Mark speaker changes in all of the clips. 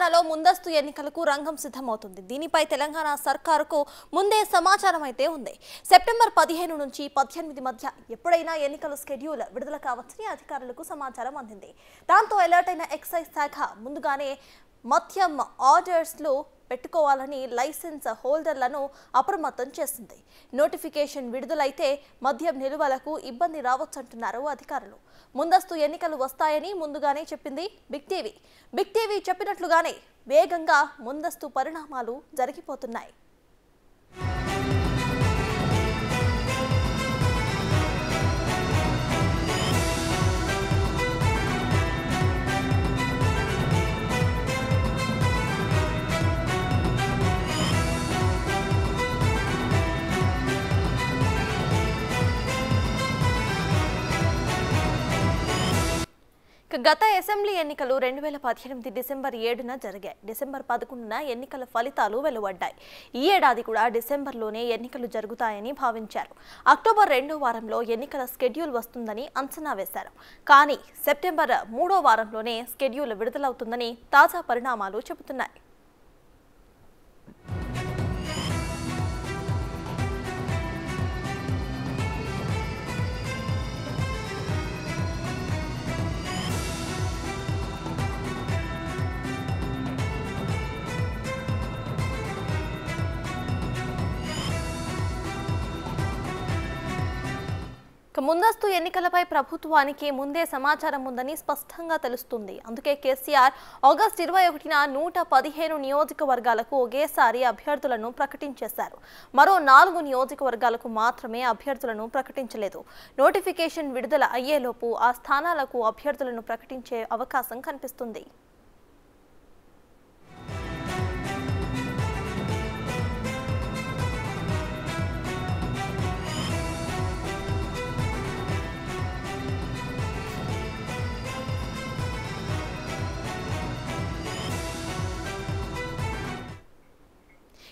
Speaker 1: తెలంగాణలో ముందస్తు ఎన్నికలకు రంగం సిద్ధమవుతుంది దీనిపై తెలంగాణ సర్కారుకు ముందే సమాచారం అయితే ఉంది సెప్టెంబర్ పదిహేను నుంచి పద్దెనిమిది మధ్య ఎప్పుడైనా ఎన్నికల షెడ్యూల్ విడుదల కావచ్చని అధికారులకు సమాచారం అందింది దాంతో అలర్ట్ అయిన ఎక్సైజ్ శాఖ ముందుగానే మద్యం ఆర్డర్స్లో పెట్టుకోవాలని లైసెన్స్ హోల్డర్లను అప్రమత్తం చేసింది నోటిఫికేషన్ విడుదలైతే మద్యం నిల్వలకు ఇబ్బంది రావచ్చంటున్నారు అధికారులు ముందస్తు ఎన్నికలు వస్తాయని ముందుగానే చెప్పింది బిగ్ టీవీ బిగ్ టీవీ చెప్పినట్లుగానే వేగంగా ముందస్తు పరిణామాలు జరిగిపోతున్నాయి గత అసెంబ్లీ ఎన్నికలు రెండు వేల పద్దెనిమిది డిసెంబర్ ఏడున జరిగాయి డిసెంబర్ పదకొండున ఎన్నికల ఫలితాలు వెలువడ్డాయి ఈ ఏడాది కూడా డిసెంబర్లోనే ఎన్నికలు జరుగుతాయని భావించారు అక్టోబర్ రెండో వారంలో ఎన్నికల స్కెడ్యూల్ వస్తుందని అంచనా వేశారు కానీ సెప్టెంబర్ మూడో వారంలోనే స్కెడ్యూల్ విడుదలవుతుందని తాజా పరిణామాలు చెబుతున్నాయి ముందస్తు ఎన్నికలపై ప్రభుత్వానికి ముందే సమాచారం ఉందని స్పష్టంగా తెలుస్తుంది అందుకే కేసీఆర్ ఆగస్టు ఇరవై ఒకటిన నూట పదిహేను నియోజకవర్గాలకు ఒకేసారి అభ్యర్థులను ప్రకటించేశారు మరో నాలుగు నియోజకవర్గాలకు మాత్రమే అభ్యర్థులను ప్రకటించలేదు నోటిఫికేషన్ విడుదల అయ్యేలోపు ఆ స్థానాలకు అభ్యర్థులను ప్రకటించే అవకాశం కనిపిస్తుంది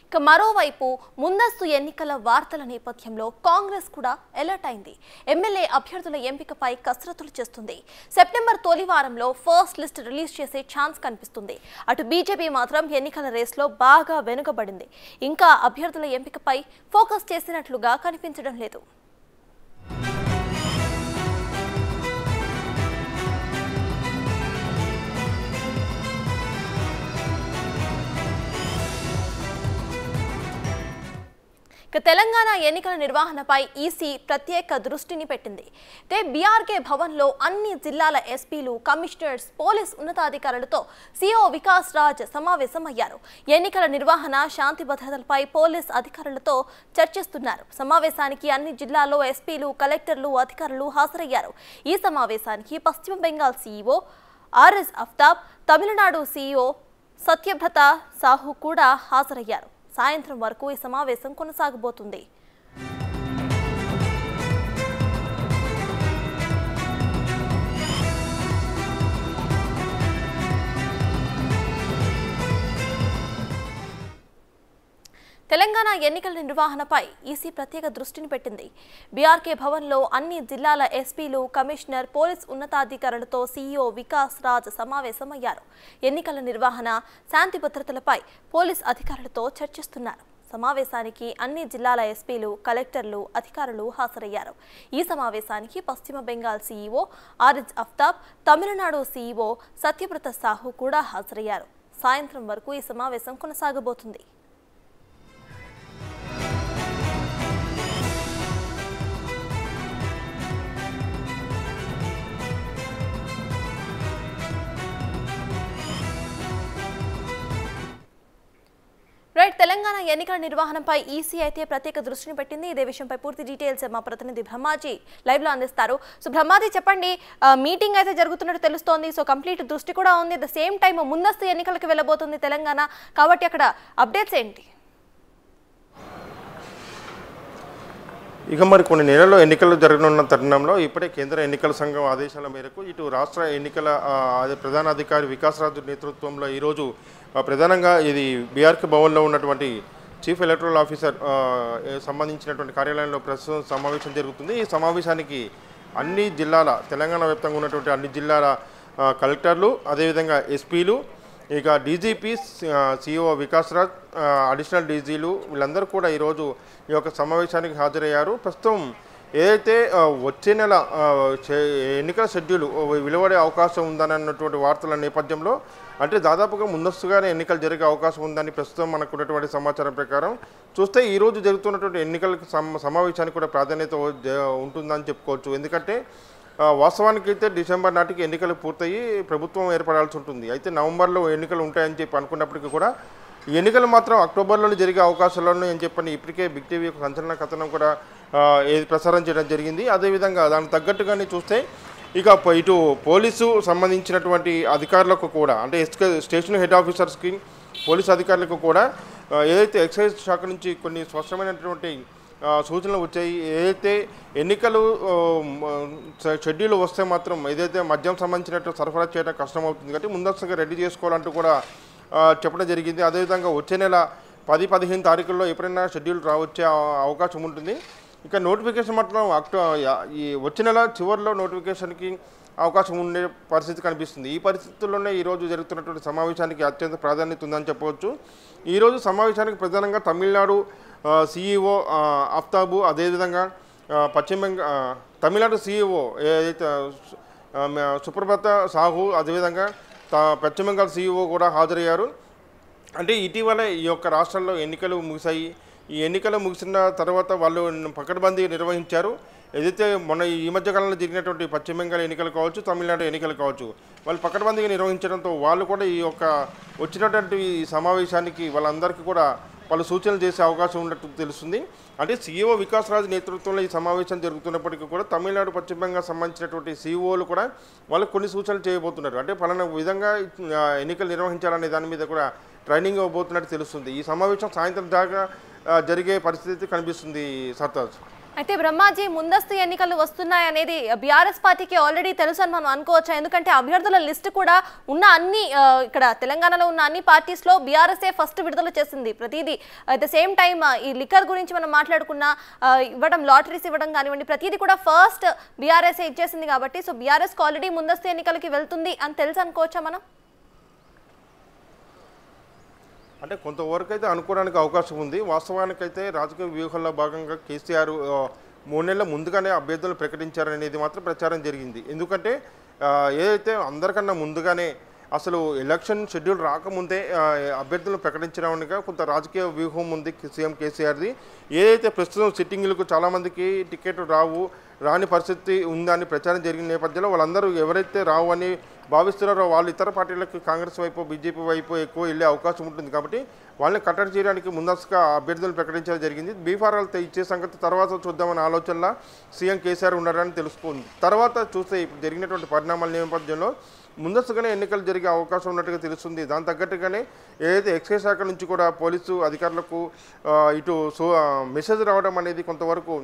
Speaker 1: ఇక మరోవైపు ముందస్తు ఎన్నికల వార్తల నేపథ్యంలో కాంగ్రెస్ కూడా అలర్ట్ అయింది ఎమ్మెల్యే అభ్యర్థుల ఎంపికపై కసరత్తులు చేస్తుంది సెప్టెంబర్ తొలి వారంలో ఫస్ట్ లిస్ట్ రిలీజ్ చేసే ఛాన్స్ కనిపిస్తుంది అటు బీజేపీ మాత్రం ఎన్నికల రేస్లో బాగా వెనుకబడింది ఇంకా అభ్యర్థుల ఎంపికపై ఫోకస్ చేసినట్లుగా కనిపించడం లేదు తెలంగాణ ఎన్నికల నిర్వహణపై ఈసీ ప్రత్యేక దృష్టిని పెట్టింది అయితే బీఆర్కే భవన్లో అన్ని జిల్లాల ఎస్పీలు కమిషనర్స్ పోలీస్ ఉన్నతాధికారులతో సీఓ వికాస్ రాజ్ సమావేశమయ్యారు ఎన్నికల నిర్వహణ శాంతి భద్రతలపై పోలీస్ అధికారులతో చర్చిస్తున్నారు సమావేశానికి అన్ని జిల్లాల్లో ఎస్పీలు కలెక్టర్లు అధికారులు హాజరయ్యారు ఈ సమావేశానికి పశ్చిమ బెంగాల్ సీఈఓ ఆర్ఎస్ అఫ్తాబ్ తమిళనాడు సీఈఓ సత్యభ్రత సాహు కూడా హాజరయ్యారు సాయంత్రం వరకు ఈ సమావేశం కొనసాగబోతుంది తెలంగాణ ఎన్నికల నిర్వహణపై ఈసీ ప్రత్యేక దృష్టిని పెట్టింది బీఆర్కే భవన్లో అన్ని జిల్లాల ఎస్పీలు కమిషనర్ పోలీస్ ఉన్నతాధికారులతో సీఈఓ వికాస్ రాజ్ సమావేశమయ్యారు ఎన్నికల నిర్వహణ శాంతి భద్రతలపై పోలీస్ అధికారులతో చర్చిస్తున్నారు సమావేశానికి అన్ని జిల్లాల ఎస్పీలు కలెక్టర్లు అధికారులు హాజరయ్యారు ఈ సమావేశానికి పశ్చిమ బెంగాల్ సీఈఓ ఆరిజ్ అఫ్తాబ్ తమిళనాడు సీఈఓ సత్యవ్రత సాహు కూడా హాజరయ్యారు సాయంత్రం వరకు ఈ సమావేశం కొనసాగబోతుంది తెలంగాణ ఎన్నికల నిర్వహణపై ఈసీ అయితే ప్రత్యేక దృష్టిని పెట్టింది ఇదే విషయంపై పూర్తి డీటెయిల్స్ మా ప్రతినిధి బ్రహ్మాజీ లైవ్ లో అందిస్తారు సో బ్రహ్మాజీ చెప్పండి మీటింగ్ అయితే జరుగుతున్నట్టు తెలుస్తోంది సో కంప్లీట్ దృష్టి కూడా ఉంది ద సేమ్ టైం ముందస్తు ఎన్నికలకు వెళ్ళబోతుంది తెలంగాణ కాబట్టి అక్కడ అప్డేట్స్ ఏంటి
Speaker 2: ఇక మరి కొన్ని నెలల్లో ఎన్నికలు జరగనున్న తరుణంలో ఇప్పుడే కేంద్ర ఎన్నికల సంఘం ఆదేశాల మేరకు ఇటు రాష్ట్ర ఎన్నికల ప్రధాన అధికారి వికాస్ రాజు నేతృత్వంలో ఈరోజు ప్రధానంగా ఇది బీఆర్కి భవన్లో ఉన్నటువంటి చీఫ్ ఎలక్టరల్ ఆఫీసర్ సంబంధించినటువంటి కార్యాలయంలో ప్రస్తుతం సమావేశం జరుగుతుంది ఈ సమావేశానికి అన్ని జిల్లాల తెలంగాణ వ్యాప్తంగా ఉన్నటువంటి అన్ని జిల్లాల కలెక్టర్లు అదేవిధంగా ఎస్పీలు ఇక DGP CEO Vikas Raj additional డీజీలు వీళ్ళందరూ కూడా ఈరోజు ఈ యొక్క సమావేశానికి హాజరయ్యారు ప్రస్తుతం ఏదైతే వచ్చే నెల ఎన్నికల షెడ్యూల్ విలువడే అవకాశం ఉందని అన్నటువంటి వార్తల నేపథ్యంలో అంటే దాదాపుగా ముందస్తుగానే ఎన్నికలు జరిగే అవకాశం ఉందని ప్రస్తుతం మనకు ఉన్నటువంటి సమాచారం ప్రకారం చూస్తే ఈరోజు జరుగుతున్నటువంటి ఎన్నికలకు సమావేశానికి కూడా ప్రాధాన్యత ఉంటుందని చెప్పుకోవచ్చు ఎందుకంటే వాస్తవానికి అయితే డిసెంబర్ నాటికి ఎన్నికలు పూర్తయ్యి ప్రభుత్వం ఏర్పడాల్సి ఉంటుంది అయితే నవంబర్లో ఎన్నికలు ఉంటాయని చెప్పి అనుకున్నప్పటికీ కూడా ఈ ఎన్నికలు మాత్రం అక్టోబర్లోనే జరిగే అవకాశాలు ఉన్నాయని అని చెప్పని ఇప్పటికే బిగ్ టీవీ యొక్క సంచలన కథనం కూడా ప్రసారం చేయడం జరిగింది అదేవిధంగా దానికి తగ్గట్టుగానే చూస్తే ఇక ఇటు పోలీసు సంబంధించినటువంటి అధికారులకు కూడా అంటే స్టేషన్ హెడ్ ఆఫీసర్స్కి పోలీసు అధికారులకు కూడా ఏదైతే ఎక్సైజ్ శాఖ నుంచి కొన్ని స్పష్టమైనటువంటి సూచనలు వచ్చాయి ఏదైతే ఎన్నికలు షెడ్యూల్ వస్తే మాత్రం ఏదైతే మద్యం సంబంధించినట్టు సరఫరా చేయడం కష్టమవుతుంది కాబట్టి ముందస్తుగా రెడీ చేసుకోవాలంటూ కూడా చెప్పడం జరిగింది అదేవిధంగా వచ్చే నెల పది పదిహేను తారీఖుల్లో ఎప్పుడైనా షెడ్యూల్ రావచ్చే అవకాశం ఉంటుంది ఇక నోటిఫికేషన్ మాత్రం అక్టో ఈ వచ్చే నెల చివరిలో నోటిఫికేషన్కి అవకాశం ఉండే పరిస్థితి కనిపిస్తుంది ఈ పరిస్థితుల్లోనే ఈరోజు జరుగుతున్నటువంటి సమావేశానికి అత్యంత ప్రాధాన్యత ఉందని చెప్పవచ్చు ఈరోజు సమావేశానికి ప్రధానంగా తమిళనాడు సీఈఓ అఫ్తాబు అదేవిధంగా పశ్చిమ బెంగా తమిళనాడు సీఈఓ ఏదైతే సుప్రభాత సాహు అదేవిధంగా పశ్చిమ బెంగాల్ సీఈఓ e కూడా హాజరయ్యారు అంటే ఇటీవల ఈ యొక్క రాష్ట్రంలో ఎన్నికలు ముగిశాయి ఈ ఎన్నికలు ముగిసిన తర్వాత వాళ్ళు పకడ్బందీ నిర్వహించారు ఏదైతే మొన్న ఈ మధ్యకాలంలో జరిగినటువంటి పశ్చిమ బెంగాల్ ఎన్నికలు కావచ్చు తమిళనాడు ఎన్నికలు కావచ్చు వాళ్ళు పకడ్బందీగా నిర్వహించడంతో వాళ్ళు కూడా ఈ యొక్క వచ్చినటువంటి సమావేశానికి వాళ్ళందరికీ కూడా పలు సూచనలు చేసే అవకాశం ఉన్నట్టు తెలుస్తుంది అంటే సీఈఓ వికాస్ రాజ్ నేతృత్వంలో ఈ సమావేశం జరుగుతున్నప్పటికీ కూడా తమిళనాడు పశ్చిమ బెంగాల్ సంబంధించినటువంటి సీఈఓలు కూడా వాళ్ళకు కొన్ని సూచనలు చేయబోతున్నారు అంటే పలానా విధంగా ఎన్నికలు నిర్వహించాలనే దాని మీద కూడా ట్రైనింగ్ ఇవ్వబోతున్నట్టు తెలుస్తుంది ఈ సమావేశం సాయంత్రం దాకా జరిగే పరిస్థితి కనిపిస్తుంది సర్తాజ్
Speaker 1: అయితే బ్రహ్మాజీ ముందస్తు ఎన్నికలు వస్తున్నాయనేది బీఆర్ఎస్ పార్టీకి ఆల్రెడీ తెలుసు అని మనం అనుకోవచ్చు ఎందుకంటే అభ్యర్థుల లిస్ట్ కూడా ఉన్న అన్ని ఇక్కడ తెలంగాణలో ఉన్న అన్ని పార్టీస్లో బీఆర్ఎస్ఏ ఫస్ట్ విడుదల చేసింది ప్రతిదీ అట్ ద సేమ్ టైం ఈ లిక్కర్ గురించి మనం మాట్లాడుకున్న ఇవ్వడం లాటరీస్ ఇవ్వడం కానివ్వండి ప్రతిదీ కూడా ఫస్ట్ బీఆర్ఎస్ఏ ఇచ్చేసింది కాబట్టి సో బీఆర్ఎస్ ఆల్రెడీ ముందస్తు ఎన్నికలకి వెళ్తుంది అని తెలుసు అనుకోవచ్చా మనం
Speaker 2: అంటే కొంతవరకు అయితే అనుకోవడానికి అవకాశం ఉంది వాస్తవానికైతే రాజకీయ వ్యూహంలో భాగంగా కేసీఆర్ మూడు నెలల ముందుగానే అభ్యర్థులు ప్రకటించారనేది మాత్రం ప్రచారం జరిగింది ఎందుకంటే ఏదైతే అందరికన్నా ముందుగానే అసలు ఎలక్షన్ షెడ్యూల్ రాకముందే అభ్యర్థులను ప్రకటించడానికి కొంత రాజకీయ వ్యూహం ఉంది సీఎం కేసీఆర్ది ఏదైతే ప్రస్తుతం సిట్టింగ్లకు చాలామందికి టికెట్ రావు రాని పరిస్థితి ఉందని ప్రచారం జరిగిన నేపథ్యంలో వాళ్ళందరూ ఎవరైతే రావు అని భావిస్తున్నారో వాళ్ళు ఇతర పార్టీలకు కాంగ్రెస్ వైపు బీజేపీ వైపు ఎక్కువ వెళ్ళే అవకాశం ఉంటుంది కాబట్టి వాళ్ళని కట్టడి చేయడానికి ముందస్తుగా అభ్యర్థులు ప్రకటించడం జరిగింది బీఫారాలు ఇచ్చే సంగతి తర్వాత చూద్దామనే ఆలోచనలో సీఎం కేసీఆర్ ఉన్నారని తెలుసుకుంది తర్వాత చూస్తే ఇప్పుడు జరిగినటువంటి పరిణామాల నేపథ్యంలో ముందస్తుగానే ఎన్నికలు జరిగే అవకాశం ఉన్నట్టుగా తెలుస్తుంది దాని తగ్గట్టుగానే ఏదైతే ఎక్సైజ్ శాఖ నుంచి కూడా పోలీసు అధికారులకు ఇటు సో మెసేజ్ రావడం అనేది కొంతవరకు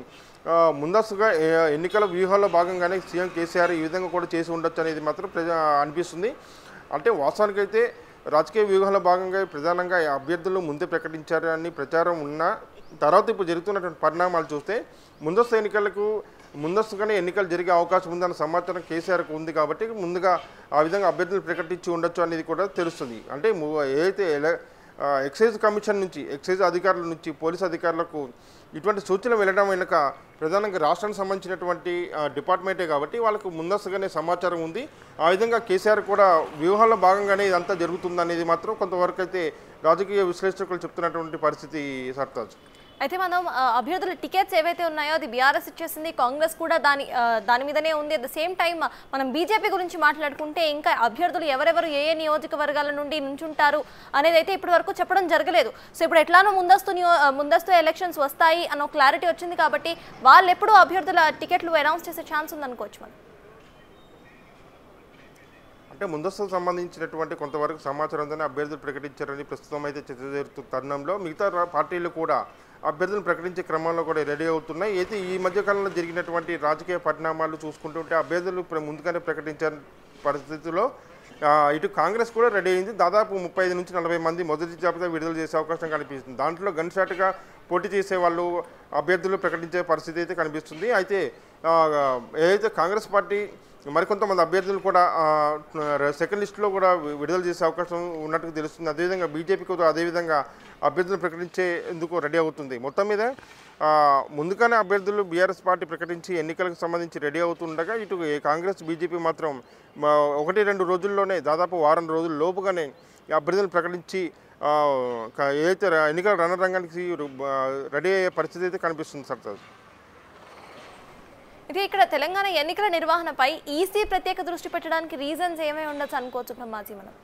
Speaker 2: ముందస్తుగా ఎన్నికల వ్యూహంలో భాగంగానే సీఎం కేసీఆర్ ఈ విధంగా కూడా చేసి ఉండొచ్చు అనేది మాత్రం ప్రజా అనిపిస్తుంది అంటే వాస్తవానికైతే రాజకీయ వ్యూహంలో భాగంగా ప్రధానంగా అభ్యర్థులు ముందే ప్రకటించారని ప్రచారం ఉన్న తర్వాత ఇప్పుడు జరుగుతున్నటువంటి పరిణామాలు చూస్తే ముందస్తు ఎన్నికలకు ముందస్తుగానే ఎన్నికలు జరిగే అవకాశం ఉందన్న సమాచారం కేసీఆర్కు ఉంది కాబట్టి ముందుగా ఆ విధంగా అభ్యర్థులు ప్రకటించి ఉండొచ్చు అనేది కూడా తెలుస్తుంది అంటే ఏదైతే ఎక్సైజ్ కమిషన్ నుంచి ఎక్సైజ్ అధికారుల నుంచి పోలీస్ అధికారులకు ఇటువంటి సూచనలు వెళ్ళడం వెనుక ప్రధానంగా రాష్ట్రానికి సంబంధించినటువంటి డిపార్ట్మెంటే కాబట్టి వాళ్ళకు ముందస్తుగానే సమాచారం ఉంది ఆ విధంగా కేసీఆర్ కూడా వ్యూహాల్లో భాగంగానే ఇదంతా జరుగుతుందనేది మాత్రం కొంతవరకు అయితే రాజకీయ విశ్లేషకులు చెప్తున్నటువంటి పరిస్థితి సర్తాజ్
Speaker 1: అయితే మనం అభ్యర్థుల టికెట్స్ ఏవైతే ఉన్నాయో అది బీఆర్ఎస్ ఇచ్చేసింది కాంగ్రెస్ కూడా దాని దాని మీదనే ఉంది అట్ ద సేమ్ టైమ్ మనం బీజేపీ గురించి మాట్లాడుకుంటే ఇంకా అభ్యర్థులు ఎవరెవరు ఏ ఏ నియోజకవర్గాల నుండి నుంచుంటారు అనేది అయితే ఇప్పటి వరకు చెప్పడం జరగలేదు సో ఇప్పుడు ఎట్లానో ముందస్తు ముందస్తు ఎలక్షన్స్ వస్తాయి అన్న క్లారిటీ వచ్చింది కాబట్టి వాళ్ళు ఎప్పుడూ అభ్యర్థుల టికెట్లు అనౌన్స్ చేసే ఛాన్స్ ఉందనుకోవచ్చు మనం
Speaker 2: అంటే ముందస్తుకు సంబంధించినటువంటి కొంతవరకు సమాచారంతోనే అభ్యర్థులు ప్రకటించారని ప్రస్తుతం అయితే చర్చ జరుగుతున్న తరుణంలో మిగతా పార్టీలు కూడా అభ్యర్థులను ప్రకటించే క్రమంలో కూడా రెడీ అవుతున్నాయి అయితే ఈ మధ్యకాలంలో జరిగినటువంటి రాజకీయ పరిణామాలు చూసుకుంటుంటే అభ్యర్థులు ముందుగానే ప్రకటించే పరిస్థితిలో ఇటు కాంగ్రెస్ కూడా రెడీ అయింది దాదాపు ముప్పై ఐదు నుంచి నలభై మంది మొదటి జాబితా విడుదల చేసే అవకాశం కనిపిస్తుంది దాంట్లో గన్ షాట్గా పోటీ చేసే వాళ్ళు అభ్యర్థులు ప్రకటించే పరిస్థితి అయితే కనిపిస్తుంది అయితే ఏదైతే కాంగ్రెస్ పార్టీ మరికొంతమంది అభ్యర్థులు కూడా సెకండ్ లిస్టులో కూడా విడుదల చేసే అవకాశం ఉన్నట్టుగా తెలుస్తుంది అదేవిధంగా బీజేపీ కూడా అదేవిధంగా అభ్యర్థులు ప్రకటించేందుకు రెడీ అవుతుంది మొత్తం మీద ముందుగానే అభ్యర్థులు బీఆర్ఎస్ పార్టీ ప్రకటించి ఎన్నికలకు సంబంధించి రెడీ అవుతుండగా ఇటు కాంగ్రెస్ బీజేపీ మాత్రం ఒకటి రెండు రోజుల్లోనే దాదాపు వారం రోజుల లోపుగానే అభ్యర్థులను ప్రకటించి ఏదైతే ఎన్నికల రణరంగానికి రెడీ అయ్యే పరిస్థితి అయితే కనిపిస్తుంది సార్ ఇది
Speaker 1: ఇక్కడ తెలంగాణ ఎన్నికల నిర్వహణపై ఈసీ ప్రత్యేక దృష్టి పెట్టడానికి రీజన్స్ ఏమై ఉండొచ్చు అనుకోవచ్చు బ్రహ్మాజీ మనం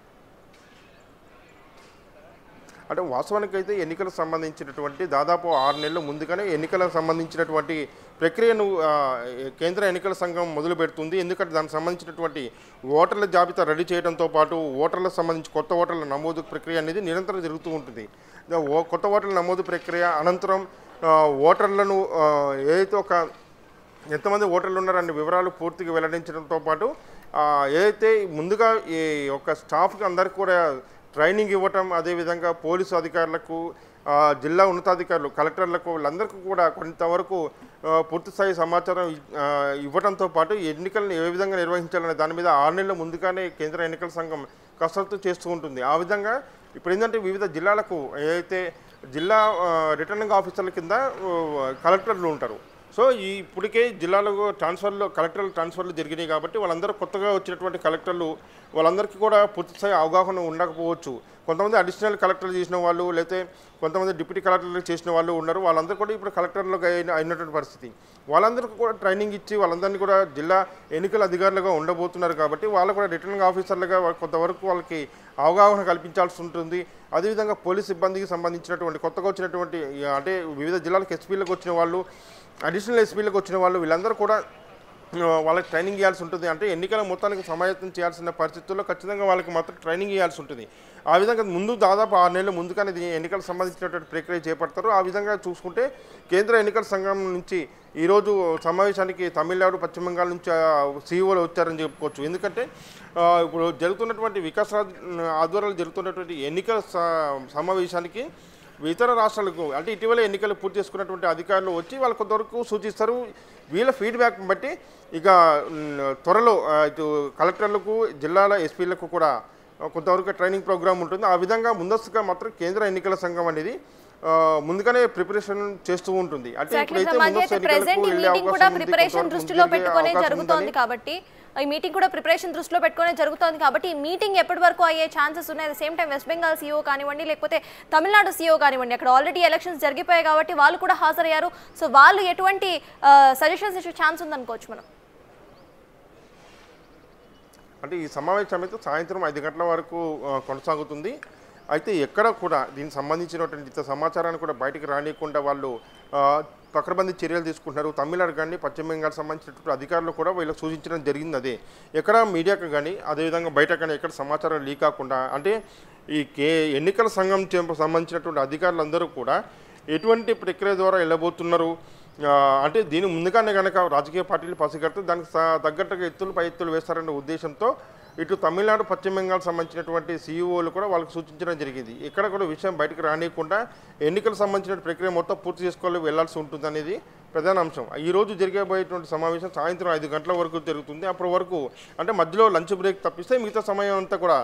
Speaker 2: అంటే వాస్తవానికి అయితే ఎన్నికలకు సంబంధించినటువంటి దాదాపు ఆరు నెలల ముందుగానే ఎన్నికలకు సంబంధించినటువంటి ప్రక్రియను కేంద్ర ఎన్నికల సంఘం మొదలు పెడుతుంది ఎందుకంటే దానికి సంబంధించినటువంటి ఓటర్ల జాబితా రెడీ చేయడంతో పాటు ఓటర్లకు సంబంధించి కొత్త ఓటర్ల నమోదు ప్రక్రియ అనేది నిరంతరం జరుగుతూ ఉంటుంది కొత్త ఓటర్ల నమోదు ప్రక్రియ అనంతరం ఓటర్లను ఏదైతే ఒక ఎంతమంది ఓటర్లు ఉన్నారనే వివరాలు పూర్తిగా వెల్లడించడంతో పాటు ఏదైతే ముందుగా ఈ యొక్క స్టాఫ్కి అందరికీ కూడా ట్రైనింగ్ ఇవ్వటం అదేవిధంగా పోలీసు అధికారులకు జిల్లా ఉన్నతాధికారులు కలెక్టర్లకు వీళ్ళందరికీ కూడా కొంతవరకు పూర్తిస్థాయి సమాచారం ఇవ్వడంతో పాటు ఎన్నికలను ఏ విధంగా నిర్వహించాలనే దాని మీద ఆరు నెలల ముందుగానే కేంద్ర ఎన్నికల సంఘం కసరత్తు చేస్తూ ఉంటుంది ఆ విధంగా ఇప్పుడు ఏంటంటే వివిధ జిల్లాలకు ఏదైతే జిల్లా రిటర్నింగ్ ఆఫీసర్ల కింద కలెక్టర్లు ఉంటారు సో ఈ ఇప్పటికే జిల్లాలకు ట్రాన్స్ఫర్లు కలెక్టర్లు ట్రాన్స్ఫర్లు జరిగినాయి కాబట్టి వాళ్ళందరూ కొత్తగా వచ్చినటువంటి కలెక్టర్లు వాళ్ళందరికీ కూడా పూర్తిస్థాయి అవగాహన ఉండకపోవచ్చు కొంతమంది అడిషనల్ కలెక్టర్లు చేసిన వాళ్ళు లేకపోతే కొంతమంది డిప్యూటీ కలెక్టర్లు చేసిన వాళ్ళు ఉన్నారు వాళ్ళందరూ కూడా ఇప్పుడు కలెక్టర్లు అయినటువంటి పరిస్థితి వాళ్ళందరికీ కూడా ట్రైనింగ్ ఇచ్చి వాళ్ళందరినీ కూడా జిల్లా ఎన్నికల అధికారులుగా ఉండబోతున్నారు కాబట్టి వాళ్ళు కూడా రిటర్నింగ్ ఆఫీసర్లుగా కొంతవరకు వాళ్ళకి అవగాహన కల్పించాల్సి ఉంటుంది అదేవిధంగా పోలీస్ సిబ్బందికి సంబంధించినటువంటి కొత్తగా వచ్చినటువంటి అంటే వివిధ జిల్లాలకు ఎస్పీలకు వచ్చిన వాళ్ళు అడిషనల్ ఎస్పీలకు వచ్చిన వాళ్ళు వీళ్ళందరూ కూడా వాళ్ళకి ట్రైనింగ్ ఇవ్వాల్సి ఉంటుంది అంటే ఎన్నికల మొత్తానికి సమాయత్తం చేయాల్సిన పరిస్థితుల్లో ఖచ్చితంగా వాళ్ళకి మాత్రం ట్రైనింగ్ ఇవ్వాల్సి ఉంటుంది ఆ విధంగా ముందు దాదాపు ఆరు నెలల ముందుగానే ఎన్నికలకు సంబంధించినటువంటి ప్రక్రియ చేపడతారు ఆ విధంగా చూసుకుంటే కేంద్ర ఎన్నికల సంఘం నుంచి ఈరోజు సమావేశానికి తమిళనాడు పశ్చిమ బెంగాల్ నుంచి సీఈఓలు e వచ్చారని చెప్పుకోవచ్చు ఎందుకంటే ఇప్పుడు జరుగుతున్నటువంటి వికాస ఆధ్వర్యాలు జరుగుతున్నటువంటి ఎన్నికల సమావేశానికి ఇతర రాష్ట్రాలకు అంటే ఇటీవల ఎన్నికలు పూర్తి చేసుకున్నటువంటి అధికారులు వచ్చి వాళ్ళు కొంతవరకు సూచిస్తారు వీళ్ళ ఫీడ్బ్యాక్ బట్టి ఇక త్వరలో ఇటు కలెక్టర్లకు జిల్లాల ఎస్పీలకు కూడా కొంతవరకు ట్రైనింగ్ ప్రోగ్రామ్ ఉంటుంది ఆ విధంగా ముందస్తుగా మాత్రం కేంద్ర ఎన్నికల సంఘం అనేది ముందుగానే ప్రిపరేషన్ చేస్తూ ఉంటుంది ప్రిపరేషన్ దృష్టిలో జరుగుతోంది
Speaker 1: కాబట్టి ఈ మీటింగ్ కూడా ప్రిపరేషన్ దృష్టిలో పెట్టుకునే జరుగుతోంది కాబట్టి ఈ మీటింగ్ ఎప్పటి వరకు అయ్యే ఛాన్సెస్ ఉన్నాయి same time west Bengal CEO కానివ్వండి లేకపోతే తమిళనాడు సీఓ e కానివ్వండి అక్కడ ఆల్రెడీ ఎలక్షన్స్ జరిగిపోయాయి కాబట్టి వాళ్ళు కూడా హాజరయ్యారు సో వాళ్ళు ఎటువంటి సజెషన్స్ ఇచ్చే ఛాన్స్ ఉందనుకోవచ్చు మనం
Speaker 2: అంటే ఈ సమావేశం అయితే సాయంత్రం ఐదు గంటల వరకు కొనసాగుతుంది అయితే ఎక్కడ కూడా దీనికి సంబంధించినటువంటి సమాచారాన్ని కూడా బయటకు రానియకుండా వాళ్ళు పకడ్బందీ చర్యలు తీసుకుంటున్నారు తమిళనాడు కానీ పశ్చిమ బెంగాల్ సంబంధించినటువంటి అధికారులు కూడా వీళ్ళకి సూచించడం జరిగింది అదే ఎక్కడ మీడియాకు కానీ అదేవిధంగా బయట కానీ ఎక్కడ సమాచారం లీక్ కాకుండా అంటే ఈ కే ఎన్నికల సంఘం సంబంధించినటువంటి అధికారులందరూ కూడా ఎటువంటి ప్రక్రియ ద్వారా వెళ్ళబోతున్నారు అంటే దీని ముందుగానే కనుక రాజకీయ పార్టీలు పసిగడితే దానికి తగ్గట్టుగా ఎత్తులు పై ఎత్తులు వేస్తారనే ఉద్దేశంతో ఇటు తమిళనాడు పశ్చిమ బెంగాల్ సంబంధించినటువంటి సీఈఓలు e కూడా వాళ్ళకి సూచించడం జరిగింది ఇక్కడ కూడా విషయం బయటకు రానియకుండా ఎన్నికలకు సంబంధించిన ప్రక్రియ మొత్తం పూర్తి చేసుకోవాలి వెళ్లాల్సి ఉంటుంది అనేది ప్రధాన అంశం ఈరోజు జరిగేబోయేటువంటి సమావేశం సాయంత్రం ఐదు గంటల వరకు జరుగుతుంది అప్పటి వరకు అంటే మధ్యలో లంచ్ బ్రేక్ తప్పిస్తే మిగతా సమయం అంతా కూడా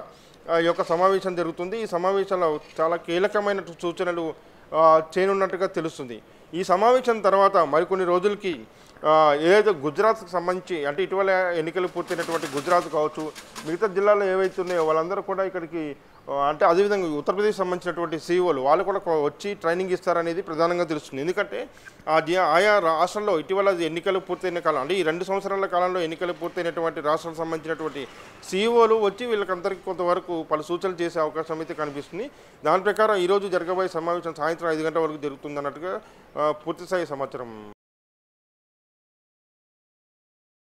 Speaker 2: ఈ యొక్క సమావేశం జరుగుతుంది ఈ సమావేశంలో చాలా కీలకమైన సూచనలు చేయనున్నట్టుగా తెలుస్తుంది ఈ సమావేశం తర్వాత మరికొన్ని రోజులకి ఏదో గుజరాత్కి సంబంధించి అంటే ఇటీవల ఎన్నికలు పూర్తయినటువంటి గుజరాత్ కావచ్చు మిగతా జిల్లాలో ఏవైతే ఉన్నాయో వాళ్ళందరూ కూడా ఇక్కడికి అంటే అదేవిధంగా ఉత్తరప్రదేశ్ సంబంధించినటువంటి సీఓలు వాళ్ళు కూడా వచ్చి ట్రైనింగ్ ఇస్తారనేది ప్రధానంగా తెలుస్తుంది ఎందుకంటే ఆయా రాష్ట్రంలో ఇటీవల ఎన్నికలు పూర్తయిన కాలం అంటే ఈ రెండు సంవత్సరాల కాలంలో ఎన్నికలు పూర్తయినటువంటి రాష్ట్రాలకు సంబంధించినటువంటి సీఈఓలు వచ్చి వీళ్ళకందరికీ కొంతవరకు పలు సూచనలు చేసే అవకాశం అయితే కనిపిస్తుంది దాని ప్రకారం ఈరోజు జరగబోయే సమావేశం సాయంత్రం ఐదు గంటల వరకు జరుగుతుంది అన్నట్టుగా పూర్తిస్థాయి సమాచారం